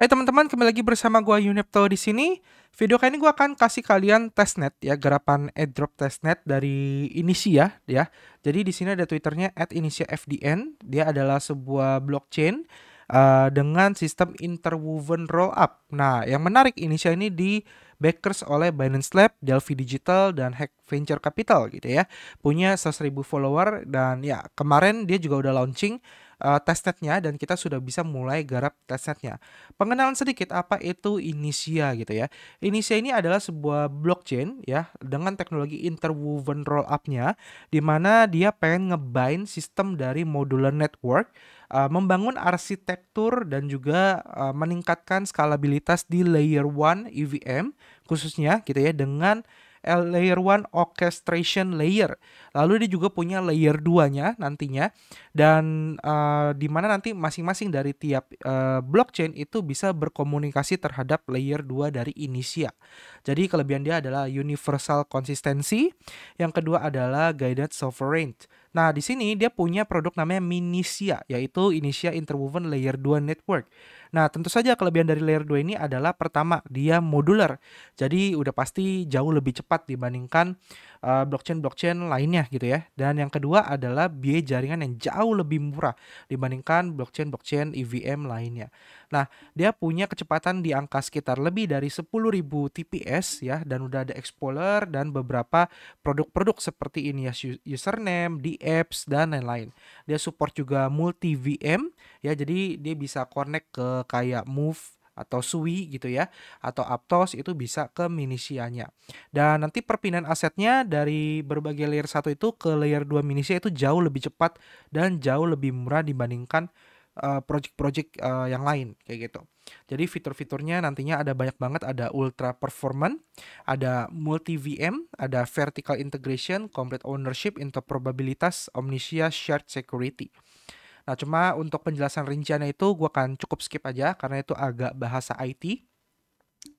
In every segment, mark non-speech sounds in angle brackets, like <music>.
Hai eh, hey, teman-teman, kembali lagi bersama gua Unipto di sini. Video kali ini gua akan kasih kalian testnet ya, gerakan airdrop testnet dari Inisia ya. Jadi di sini ada Twitternya @inisiafdn. Dia adalah sebuah blockchain uh, dengan sistem interwoven rollup. Nah, yang menarik Inisia ini di backers oleh Binance Lab, Delphi Digital, dan Hack Venture Capital gitu ya. Punya 100.000 follower dan ya kemarin dia juga udah launching uh, eh, testnetnya dan kita sudah bisa mulai garap testnetnya. Pengenalan sedikit apa itu Initia gitu ya. Initia ini adalah sebuah blockchain ya dengan teknologi interwoven rollupnya, nya di mana dia pengen ngebind sistem dari modular network Uh, membangun arsitektur dan juga uh, meningkatkan skalabilitas di layer 1 EVM khususnya gitu ya dengan layer 1 orchestration layer. Lalu dia juga punya layer 2-nya nantinya dan uh, di mana nanti masing-masing dari tiap uh, blockchain itu bisa berkomunikasi terhadap layer 2 dari Inisia. Jadi kelebihan dia adalah universal consistency, yang kedua adalah guided sovereign. Nah, di sini dia punya produk namanya Minisia yaitu Inisia Interwoven Layer 2 Network. Nah, tentu saja kelebihan dari layer 2 ini adalah pertama, dia modular. Jadi udah pasti jauh lebih cepat dibandingkan eh, blockchain-blockchain uh, lainnya gitu ya. Dan yang kedua adalah biaya jaringan yang jauh lebih murah dibandingkan blockchain-blockchain EVM lainnya. Nah, dia punya kecepatan di angka sekitar lebih dari 10.000 TPS ya dan udah ada Explorer dan beberapa produk-produk seperti ini ya username, di apps dan lain-lain. Dia support juga multi VM ya jadi dia bisa connect ke kayak Move atau SUI gitu ya atau Aptos itu bisa ke minisianya. Dan nanti perpindahan asetnya dari berbagai layer satu itu ke layer 2 Minisia itu jauh lebih cepat dan jauh lebih murah dibandingkan Eh, project-project uh, yang lain kayak gitu. Jadi fitur-fiturnya nantinya ada banyak banget, ada ultra performance, ada multi VM, ada vertical integration, complete ownership, interoperabilitas, omnisia, shared security. Nah, cuma untuk penjelasan rinciannya itu gue akan cukup skip aja karena itu agak bahasa IT.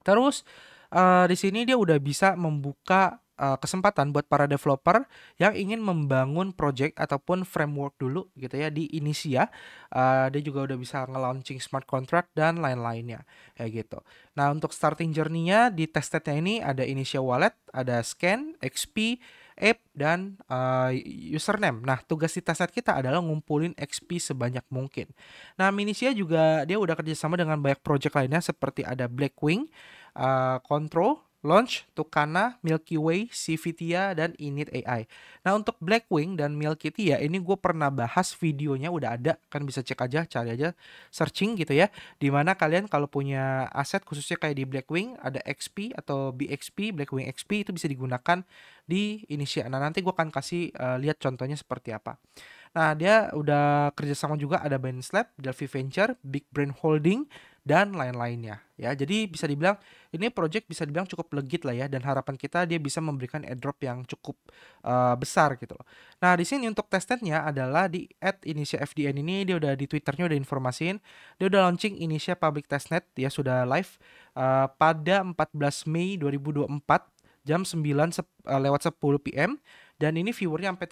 Terus uh, di sini dia udah bisa membuka uh, kesempatan buat para developer yang ingin membangun project ataupun framework dulu gitu ya di Inisia, Uh, eh, dia juga udah bisa nge-launching smart contract dan lain-lainnya kayak gitu. Nah, untuk starting journey-nya di testnetnya ini ada Inisia Wallet, ada Scan, XP, app dan uh, username. Nah, tugas di testnet kita adalah ngumpulin XP sebanyak mungkin. Nah, Inisia juga dia udah kerjasama dengan banyak project lainnya seperti ada Blackwing, uh, Control, Launch, Tukana, Milky Way, Civitia, dan Init AI. Nah untuk Blackwing dan Milky Tia ya, ini gue pernah bahas videonya udah ada, kan bisa cek aja, cari aja searching gitu ya. Dimana kalian kalau punya aset khususnya kayak di Blackwing ada XP atau BXP, Blackwing XP itu bisa digunakan di Initia. Nah nanti gue akan kasih uh, lihat contohnya seperti apa. Nah dia udah kerjasama juga ada Slap, Delphi Venture, Big Brain Holding, dan lain-lainnya ya. Jadi bisa dibilang ini project bisa dibilang cukup legit lah ya dan harapan kita dia bisa memberikan airdrop yang cukup uh, besar gitu loh. Nah, di sini untuk testnetnya adalah di at inisial FDN ini dia udah di Twitternya udah informasiin dia udah launching inisial Public Testnet ya sudah live uh, pada 14 Mei 2024 jam 9 eh, lewat 10 PM dan ini viewernya sampai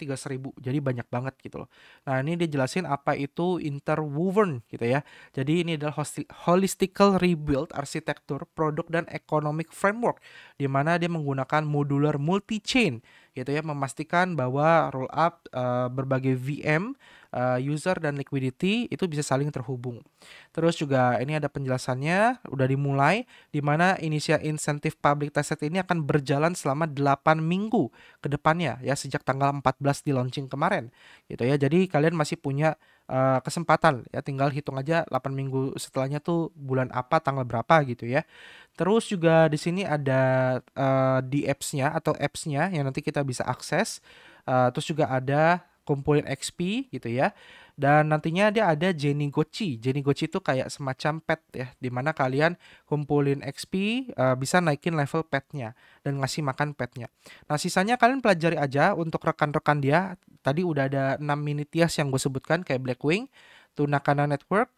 3000 jadi banyak banget gitu loh nah ini dia jelasin apa itu interwoven gitu ya jadi ini adalah holistical rebuild arsitektur produk dan economic framework di mana dia menggunakan modular multi chain gitu ya memastikan bahwa roll up uh, berbagai VM Eh, user dan liquidity itu bisa saling terhubung. Terus juga ini ada penjelasannya udah dimulai di mana inisial insentif public tested ini akan berjalan selama 8 minggu ke depannya ya sejak tanggal 14 di launching kemarin gitu ya. Jadi kalian masih punya eh, kesempatan ya tinggal hitung aja 8 minggu setelahnya tuh bulan apa tanggal berapa gitu ya. Terus juga di sini ada uh, di apps-nya atau apps-nya yang nanti kita bisa akses. Uh, terus juga ada kumpulin XP gitu ya. Dan nantinya dia ada Jenny Gochi Jenny Gochi itu kayak semacam pet ya, dimana kalian kumpulin XP uh, eh, bisa naikin level petnya dan ngasih makan petnya. Nah sisanya kalian pelajari aja untuk rekan-rekan dia. Tadi udah ada enam minitias yang gue sebutkan kayak Blackwing, Tunakana Network,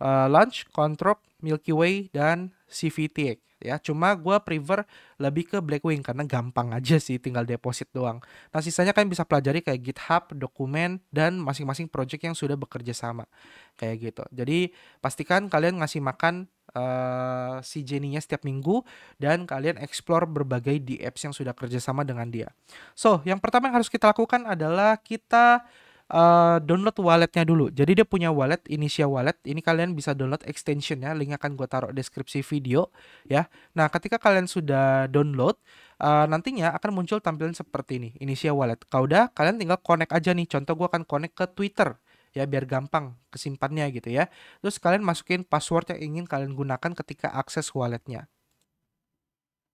uh, Launch, Control, Milky Way, dan CVTX ya cuma gue prefer lebih ke Blackwing karena gampang <laughs> aja sih tinggal deposit doang nah sisanya kalian bisa pelajari kayak GitHub dokumen dan masing-masing project yang sudah bekerja sama kayak gitu jadi pastikan kalian ngasih makan Uh, si Jenny-nya setiap minggu dan kalian explore berbagai di apps yang sudah kerjasama dengan dia. So, yang pertama yang harus kita lakukan adalah kita Eh, download walletnya dulu. Jadi dia punya wallet, inisial Wallet. Ini kalian bisa download extensionnya. Link akan gue taruh deskripsi video ya. Nah ketika kalian sudah download, uh, nantinya akan muncul tampilan seperti ini, Inisial Wallet. Kalau udah, kalian tinggal connect aja nih. Contoh gue akan connect ke Twitter ya biar gampang kesimpannya gitu ya. Terus kalian masukin password yang ingin kalian gunakan ketika akses walletnya.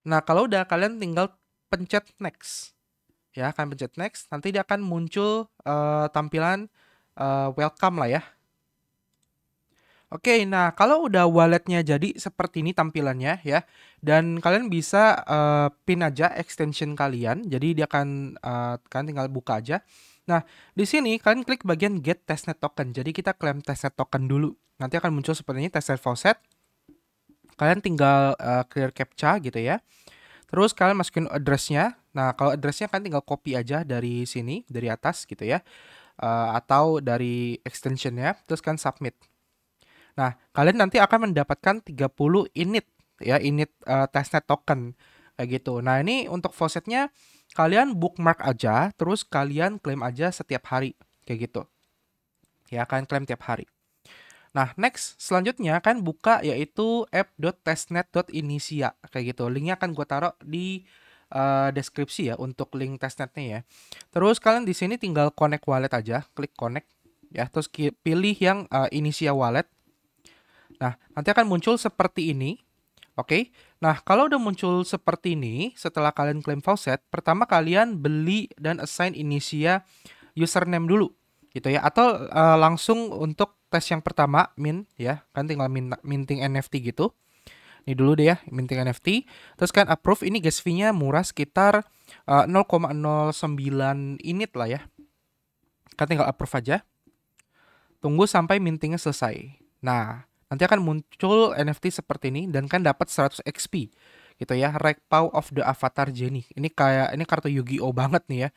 Nah kalau udah kalian tinggal pencet next ya kalian pencet next nanti dia akan muncul uh, tampilan uh, welcome lah ya Oke, nah kalau udah walletnya jadi seperti ini tampilannya ya, dan kalian bisa uh, pin aja extension kalian, jadi dia akan uh, kalian tinggal buka aja. Nah di sini kalian klik bagian get testnet token, jadi kita klaim testnet token dulu. Nanti akan muncul seperti ini testnet faucet. Kalian tinggal uh, clear captcha gitu ya. Terus kalian masukin addressnya, Nah, kalau addressnya kan tinggal copy aja dari sini, dari atas gitu ya. Uh, atau dari extensionnya, terus kan submit. Nah, kalian nanti akan mendapatkan 30 init, ya, init uh, testnet token. Kayak gitu. Nah, ini untuk faucetnya kalian bookmark aja, terus kalian klaim aja setiap hari. Kayak gitu. Ya, kalian klaim tiap hari. Nah, next selanjutnya kan buka yaitu app.testnet.initia kayak gitu. Linknya akan gue taruh di uh, deskripsi ya untuk link testnetnya ya. Terus kalian di sini tinggal connect wallet aja, klik connect ya, terus pilih yang uh, eh, inisial wallet. Nah, nanti akan muncul seperti ini. Oke. Okay? Nah, kalau udah muncul seperti ini setelah kalian klaim faucet, pertama kalian beli dan assign inisia username dulu gitu ya atau uh, langsung untuk tes yang pertama min ya kan tinggal minting NFT gitu ini dulu deh ya, minting NFT. Terus kan approve ini gas fee-nya murah sekitar uh, eh, 0,09 init lah ya. Kan tinggal approve aja. Tunggu sampai mintingnya selesai. Nah, nanti akan muncul NFT seperti ini dan kan dapat 100 XP gitu ya Rekpau of the Avatar Jenny ini kayak ini kartu Yu-Gi-Oh banget nih ya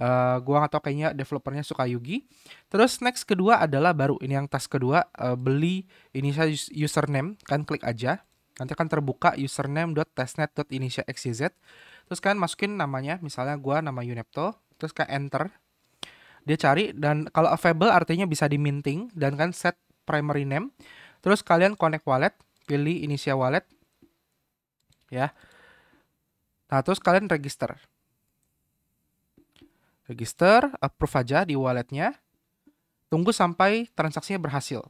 uh, gua nggak tau kayaknya developernya suka Yugi terus next kedua adalah baru ini yang tas kedua uh, beli ini saya username kan klik aja Nanti akan terbuka username.testnet.initiaxyz. Terus kalian masukin namanya, misalnya gua nama Unepto, terus kalian enter. Dia cari dan kalau available artinya bisa diminting dan kan set primary name. Terus kalian connect wallet, pilih initial wallet. Ya. Nah, terus kalian register. Register, approve aja di walletnya. Tunggu sampai transaksinya berhasil.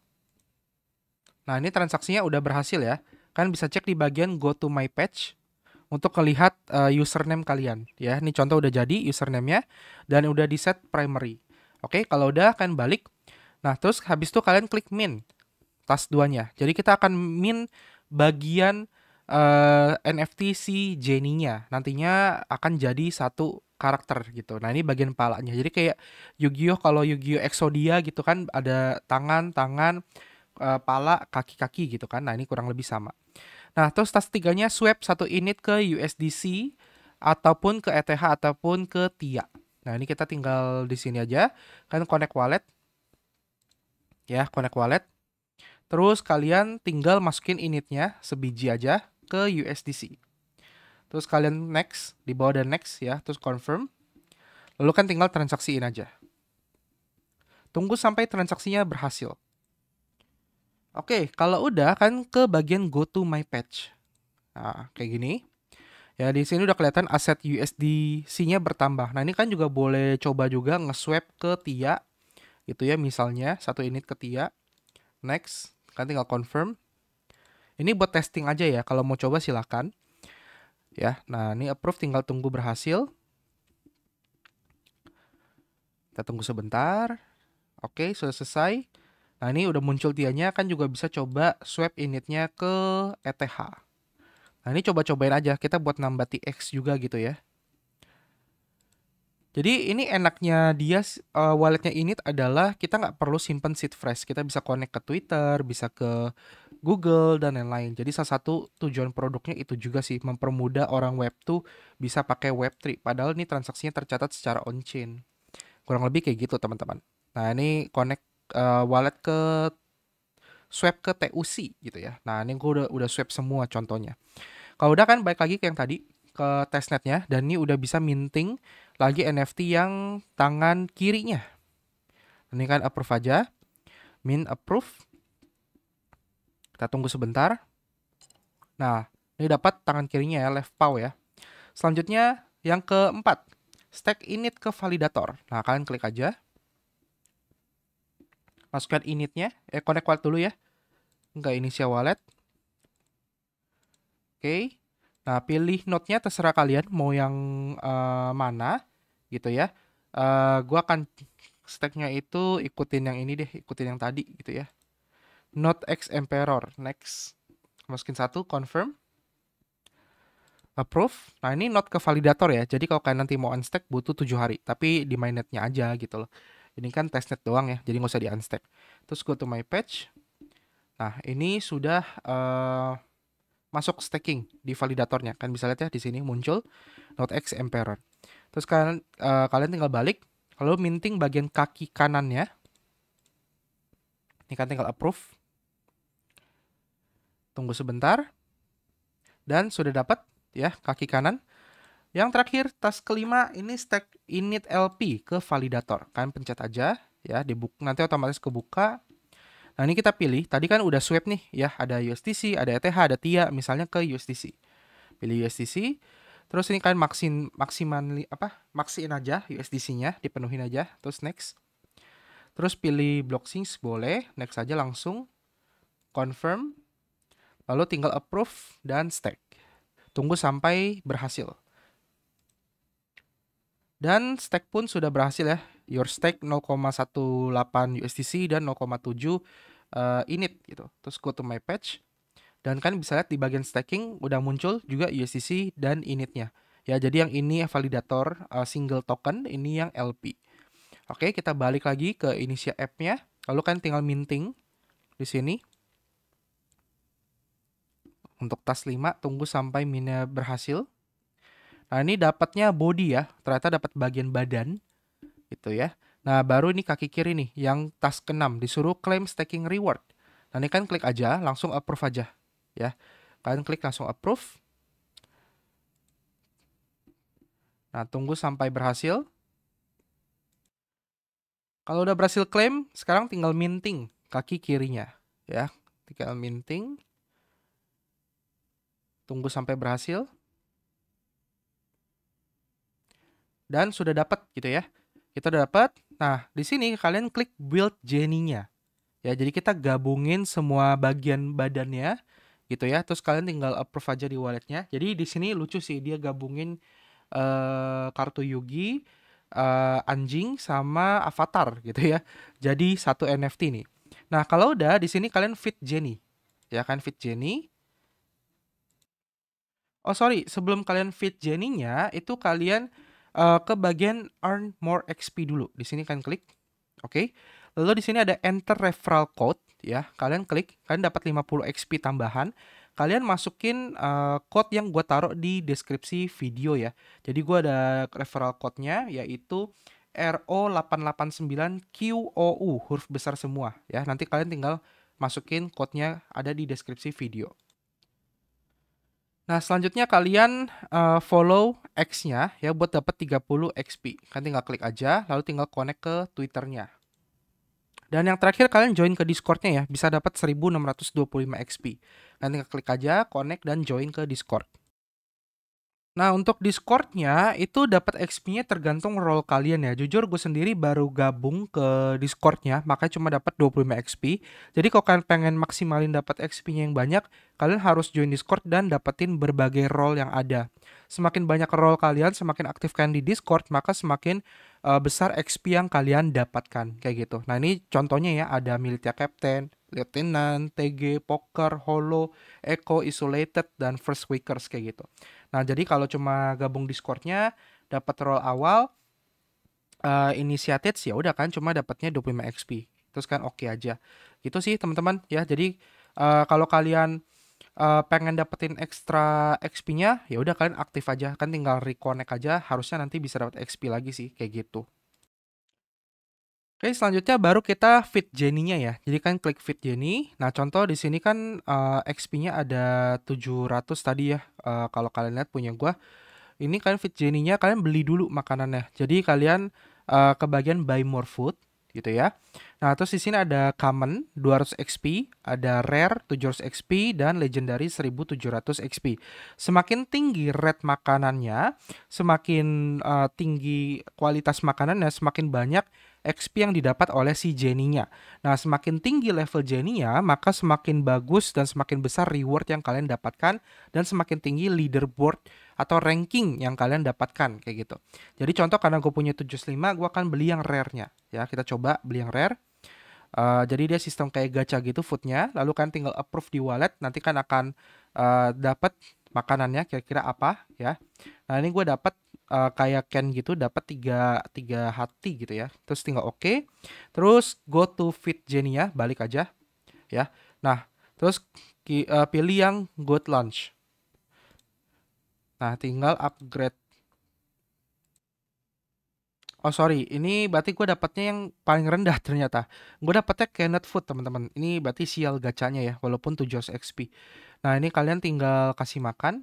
Nah, ini transaksinya udah berhasil ya. Kalian bisa cek di bagian go to my page untuk melihat uh, eh, username kalian ya. Ini contoh udah jadi username dan udah di set primary. Oke, kalau udah kalian balik. Nah, terus habis itu kalian klik min tas duanya. Jadi kita akan min bagian uh, eh, NFT si Jenny-nya. Nantinya akan jadi satu karakter gitu. Nah, ini bagian palanya. Jadi kayak Yu-Gi-Oh kalau Yu-Gi-Oh Exodia gitu kan ada tangan-tangan uh, pala, kaki-kaki gitu kan. Nah, ini kurang lebih sama. Nah, terus tas tiganya swap satu unit ke USDC ataupun ke ETH ataupun ke TIA. Nah, ini kita tinggal di sini aja kan connect wallet. Ya, connect wallet. Terus kalian tinggal masukin initnya sebiji aja ke USDC. Terus kalian next, di bawah dan next ya, terus confirm. Lalu kan tinggal transaksiin aja. Tunggu sampai transaksinya berhasil. Oke, kalau udah kan ke bagian go to my page. Nah, kayak gini. Ya, di sini udah kelihatan aset USDC-nya bertambah. Nah, ini kan juga boleh coba juga nge-swap ke TIA gitu ya misalnya satu unit ke TIA. Next, kan tinggal confirm. Ini buat testing aja ya. Kalau mau coba silakan. Ya, nah ini approve tinggal tunggu berhasil. Kita tunggu sebentar. Oke, sudah selesai. Nah ini udah muncul tianya kan juga bisa coba swap initnya ke ETH. Nah ini coba-cobain aja kita buat nambah TX juga gitu ya. Jadi ini enaknya dia uh, walletnya ini adalah kita nggak perlu simpen seed fresh. Kita bisa connect ke Twitter, bisa ke Google dan lain-lain. Jadi salah satu tujuan produknya itu juga sih mempermudah orang web tuh bisa pakai Web3 padahal ini transaksinya tercatat secara on chain. Kurang lebih kayak gitu teman-teman. Nah, ini connect uh, wallet ke swap ke TUC gitu ya. Nah, ini gue udah udah swap semua contohnya. Kalau udah kan balik lagi ke yang tadi ke testnetnya dan ini udah bisa minting lagi NFT yang tangan kirinya. Ini kan approve aja. Min approve. Kita tunggu sebentar. Nah, ini dapat tangan kirinya ya, left paw ya. Selanjutnya yang keempat, stack init ke validator. Nah, kalian klik aja masukkan initnya eh connect wallet dulu ya enggak inisial wallet oke okay. nah pilih node-nya terserah kalian mau yang uh, mana gitu ya uh, gua akan stacknya itu ikutin yang ini deh ikutin yang tadi gitu ya node x emperor next masukin satu confirm approve. Nah ini node ke validator ya. Jadi kalau kalian nanti mau unstack butuh tujuh hari. Tapi di mainnetnya aja gitu loh. Ini kan testnet doang ya, jadi nggak usah di unstack. Terus go to my page. Nah, ini sudah uh, masuk staking di validatornya. Kan bisa lihat ya di sini muncul .x emperor. Terus kalian uh, kalian tinggal balik, lalu minting bagian kaki kanannya. Ini kan tinggal approve. Tunggu sebentar. Dan sudah dapat ya kaki kanan. Yang terakhir, tas kelima ini stack init LP ke validator. Kalian pencet aja ya, dibuka, nanti otomatis kebuka. Nah, ini kita pilih. Tadi kan udah swipe nih ya, ada USDC, ada ETH, ada TIA, misalnya ke USDC. Pilih USDC. Terus ini kalian maksin maksiman apa? Maksin aja USDC-nya, dipenuhin aja. Terus next. Terus pilih block sync boleh, next aja langsung confirm. Lalu tinggal approve dan stack. Tunggu sampai berhasil. Dan stack pun sudah berhasil ya. Your stack 0,18 USDC dan 0,7 uh, eh, init gitu. Terus go to my patch Dan kan bisa lihat di bagian staking udah muncul juga USDC dan initnya. Ya, jadi yang ini validator uh, single token, ini yang LP. Oke, kita balik lagi ke Initia appnya, Lalu kan tinggal minting di sini. Untuk tas 5 tunggu sampai minnya berhasil. Nah ini dapatnya body ya, ternyata dapat bagian badan gitu ya. Nah baru ini kaki kiri nih yang task keenam disuruh claim staking reward. Nah ini kan klik aja langsung approve aja ya. Kalian klik langsung approve. Nah tunggu sampai berhasil. Kalau udah berhasil claim, sekarang tinggal minting kaki kirinya ya. Tinggal minting. Tunggu sampai berhasil. dan sudah dapat gitu ya. Kita udah dapat. Nah, di sini kalian klik build Jenny-nya. Ya, jadi kita gabungin semua bagian badannya gitu ya. Terus kalian tinggal approve aja di walletnya. Jadi di sini lucu sih dia gabungin uh, kartu Yugi, uh, anjing sama avatar gitu ya. Jadi satu NFT nih. Nah, kalau udah di sini kalian fit Jenny. Ya kan fit Jenny. Oh sorry, sebelum kalian fit Jenny-nya itu kalian uh, ke bagian earn more XP dulu. Di sini kan klik. Oke. Okay. Lalu di sini ada enter referral code ya. Kalian klik, kalian dapat 50 XP tambahan. Kalian masukin uh, code yang gua taruh di deskripsi video ya. Jadi gua ada referral code-nya yaitu RO889QOU huruf besar semua ya. Nanti kalian tinggal masukin code-nya ada di deskripsi video. Nah, selanjutnya kalian uh, follow X-nya ya buat dapat 30 XP. Kalian tinggal klik aja lalu tinggal connect ke Twitter-nya. Dan yang terakhir kalian join ke Discord-nya ya, bisa dapat 1625 XP. Kan tinggal klik aja connect dan join ke Discord. Nah, untuk Discordnya itu dapat XP-nya tergantung role kalian ya. Jujur gue sendiri baru gabung ke Discordnya, makanya cuma dapat 25 XP. Jadi kalau kalian pengen maksimalin dapat XP-nya yang banyak, kalian harus join Discord dan dapetin berbagai role yang ada. Semakin banyak role kalian, semakin aktif kalian di Discord, maka semakin uh, besar XP yang kalian dapatkan kayak gitu. Nah, ini contohnya ya ada Militia Captain, Lieutenant, TG, Poker, Holo, Echo, Isolated, dan First Wakers kayak gitu. Nah jadi kalau cuma gabung Discordnya dapat role awal, uh, initiated ya udah kan cuma dapatnya 25 XP. Terus kan oke okay aja. Gitu sih teman-teman ya. Jadi uh, kalau kalian uh, pengen dapetin ekstra XP-nya, ya udah kalian aktif aja. Kan tinggal reconnect aja, harusnya nanti bisa dapat XP lagi sih kayak gitu. Oke, selanjutnya baru kita fit Jenny-nya ya. Jadi kan klik fit Jenny. Nah, contoh di sini kan uh, eh, XP-nya ada 700 tadi ya. Uh, kalau kalian lihat punya gua. Ini kalian fit Jenny-nya kalian beli dulu makanannya. Jadi kalian uh, ke bagian buy more food gitu ya. Nah, terus di sini ada common 200 XP, ada rare 700 XP dan legendary 1700 XP. Semakin tinggi rate makanannya, semakin uh, tinggi kualitas makanannya, semakin banyak XP yang didapat oleh si Jenny-nya. Nah, semakin tinggi level Jenny-nya, maka semakin bagus dan semakin besar reward yang kalian dapatkan dan semakin tinggi leaderboard atau ranking yang kalian dapatkan kayak gitu. Jadi contoh karena gue punya 75, gue akan beli yang rare-nya ya. Kita coba beli yang rare. Uh, jadi dia sistem kayak gacha gitu foodnya, lalu kan tinggal approve di wallet, nanti kan akan uh, eh, dapat makanannya kira-kira apa ya. Nah ini gue dapat uh, kayak Ken gitu dapat tiga tiga hati gitu ya terus tinggal oke okay. terus go to fit Genia ya, balik aja ya nah terus uh, pilih yang good launch nah tinggal upgrade Oh sorry, ini berarti gue dapatnya yang paling rendah ternyata. Gue dapetnya Kenneth Food teman-teman. Ini berarti sial gacanya ya, walaupun 700 XP. Nah ini kalian tinggal kasih makan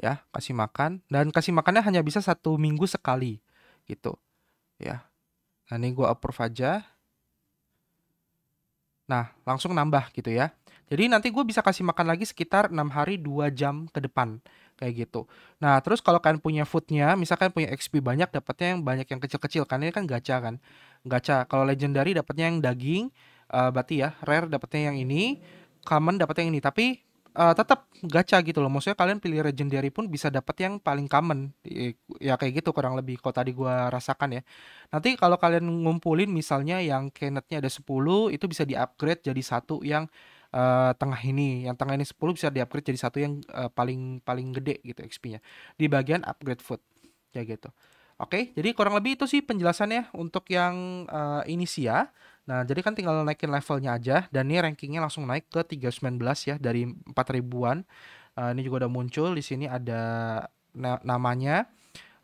ya kasih makan dan kasih makannya hanya bisa satu minggu sekali gitu ya nah ini gue approve aja nah langsung nambah gitu ya jadi nanti gue bisa kasih makan lagi sekitar enam hari dua jam ke depan kayak gitu nah terus kalau kalian punya foodnya misalkan punya XP banyak dapatnya yang banyak yang kecil-kecil karena ini kan gacha kan gacha kalau legendary dapatnya yang daging uh, berarti ya rare dapatnya yang ini common dapatnya yang ini tapi uh, tetap gacha gitu loh. Maksudnya kalian pilih legendary pun bisa dapat yang paling common. Ya kayak gitu kurang lebih kalau tadi gua rasakan ya. Nanti kalau kalian ngumpulin misalnya yang kenetnya ada 10 itu bisa di-upgrade jadi satu yang uh, tengah ini. Yang tengah ini 10 bisa diupgrade jadi satu yang uh, paling paling gede gitu XP-nya di bagian upgrade food. Ya gitu. Oke, jadi kurang lebih itu sih penjelasannya untuk yang uh, Inisia. Nah, jadi kan tinggal naikin levelnya aja dan ini rankingnya langsung naik ke 319 ya dari 4000 ribuan Uh, ini juga udah muncul di sini ada namanya.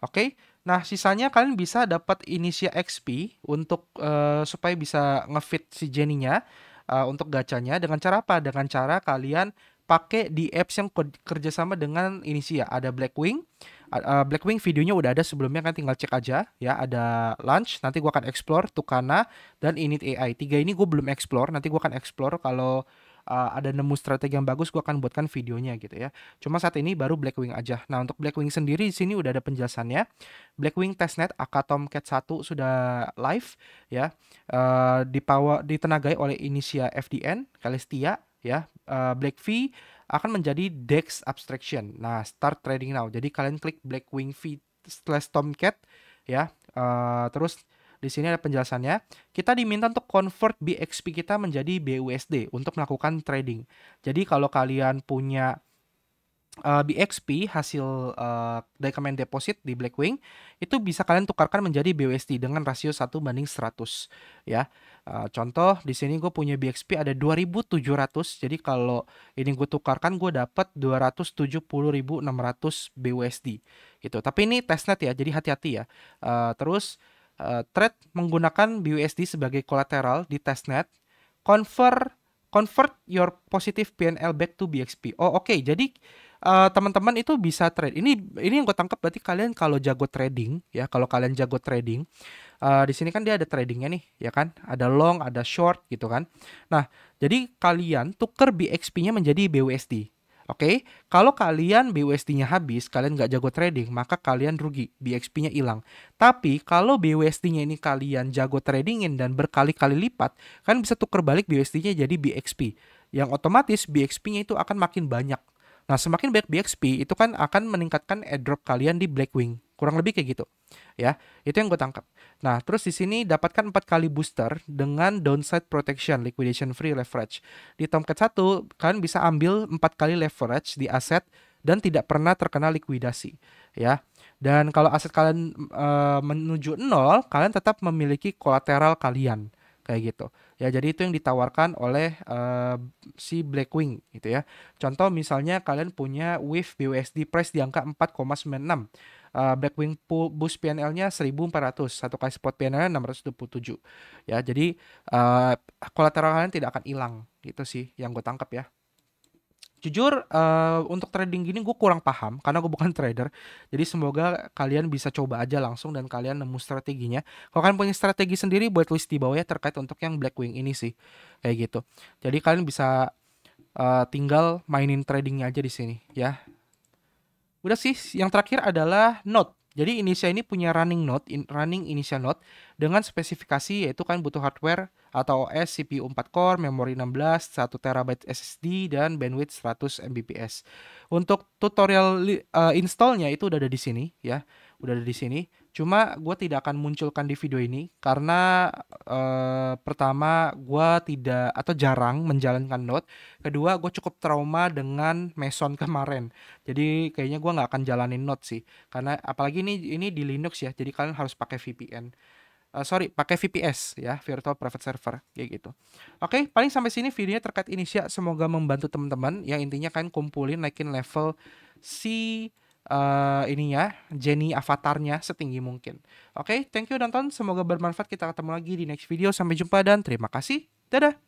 Oke. Okay? Nah, sisanya kalian bisa dapat Initia XP untuk uh, supaya bisa ngefit si Jenny-nya uh, untuk gacanya dengan cara apa? Dengan cara kalian pakai di apps yang kerjasama dengan Initia. Ada Blackwing, uh, Blackwing videonya udah ada sebelumnya kan tinggal cek aja ya ada launch nanti gua akan explore Tukana dan Init AI tiga ini gua belum explore nanti gua akan explore kalau uh, ada nemu strategi yang bagus gua akan buatkan videonya gitu ya. Cuma saat ini baru Blackwing aja. Nah untuk Blackwing sendiri di sini udah ada penjelasannya. Blackwing testnet Akatom Cat 1 sudah live ya. Uh, eh, dipower ditenagai oleh Inisia FDN, Kalestia ya, uh, Black akan menjadi DEX abstraction. Nah, start trading now. Jadi kalian klik Blackwing V slash Tomcat ya. Uh, terus di sini ada penjelasannya. Kita diminta untuk convert BXP kita menjadi BUSD untuk melakukan trading. Jadi kalau kalian punya uh, eh, BXP hasil uh, eh, kemen deposit di Blackwing itu bisa kalian tukarkan menjadi BUSD dengan rasio 1 banding 100 ya. Uh, contoh di sini gue punya BXP ada 2700 jadi kalau ini gue tukarkan gue dapat 270.600 BUSD gitu. Tapi ini testnet ya jadi hati-hati ya. Uh, terus uh, trade menggunakan BUSD sebagai kolateral di testnet convert convert your positive PNL back to BXP. Oh oke okay. jadi uh, teman-teman itu bisa trade. Ini ini yang gue tangkap berarti kalian kalau jago trading ya, kalau kalian jago trading, uh, di sini kan dia ada tradingnya nih, ya kan? Ada long, ada short gitu kan. Nah, jadi kalian tuker BXP-nya menjadi BUSD. Oke, okay? kalau kalian BUSD-nya habis, kalian nggak jago trading, maka kalian rugi, BXP-nya hilang. Tapi kalau BUSD-nya ini kalian jago tradingin dan berkali-kali lipat, kan bisa tuker balik BUSD-nya jadi BXP. Yang otomatis BXP-nya itu akan makin banyak. Nah, semakin banyak BXP itu kan akan meningkatkan airdrop kalian di Blackwing. Kurang lebih kayak gitu. Ya, itu yang gue tangkap. Nah, terus di sini dapatkan 4 kali booster dengan downside protection, liquidation free leverage. Di Tomcat 1, kalian bisa ambil 4 kali leverage di aset dan tidak pernah terkena likuidasi, ya. Dan kalau aset kalian e, menuju nol, kalian tetap memiliki kolateral kalian kayak gitu ya jadi itu yang ditawarkan oleh uh, si Blackwing gitu ya contoh misalnya kalian punya WIF BUSD price di angka 4,96 uh, eh, Blackwing boost PNL-nya 1400, satu kali spot PNL-nya 627. Ya, jadi uh, eh, kolateral kalian tidak akan hilang gitu sih yang gue tangkap ya jujur uh, untuk trading gini gue kurang paham karena gue bukan <laughs> trader jadi semoga kalian bisa coba aja langsung dan kalian nemu strateginya kalau kalian punya strategi sendiri buat tulis di bawah ya terkait untuk yang Blackwing ini sih kayak gitu jadi kalian bisa uh, tinggal mainin tradingnya aja di sini ya udah sih yang terakhir adalah note jadi Inicia ini punya running node, in, running Inisia node dengan spesifikasi yaitu kan butuh hardware atau OS CPU 4 core, memori 16, 1 TB SSD dan bandwidth 100 Mbps. Untuk tutorial uh, installnya itu udah ada di sini ya, udah ada di sini. Cuma gue tidak akan munculkan di video ini karena eh, pertama gue tidak atau jarang menjalankan not. Kedua gue cukup trauma dengan meson kemarin. Jadi kayaknya gue nggak akan jalanin not sih karena apalagi ini ini di Linux ya. Jadi kalian harus pakai VPN. Uh, eh, sorry, pakai VPS ya, Virtual Private Server, kayak gitu. Oke, okay, paling sampai sini videonya terkait sih. Semoga membantu teman-teman. yang intinya kalian kumpulin naikin level si uh, ya Jenny avatarnya setinggi mungkin. Oke, okay, thank you nonton. Semoga bermanfaat. Kita ketemu lagi di next video. Sampai jumpa dan terima kasih. Dadah.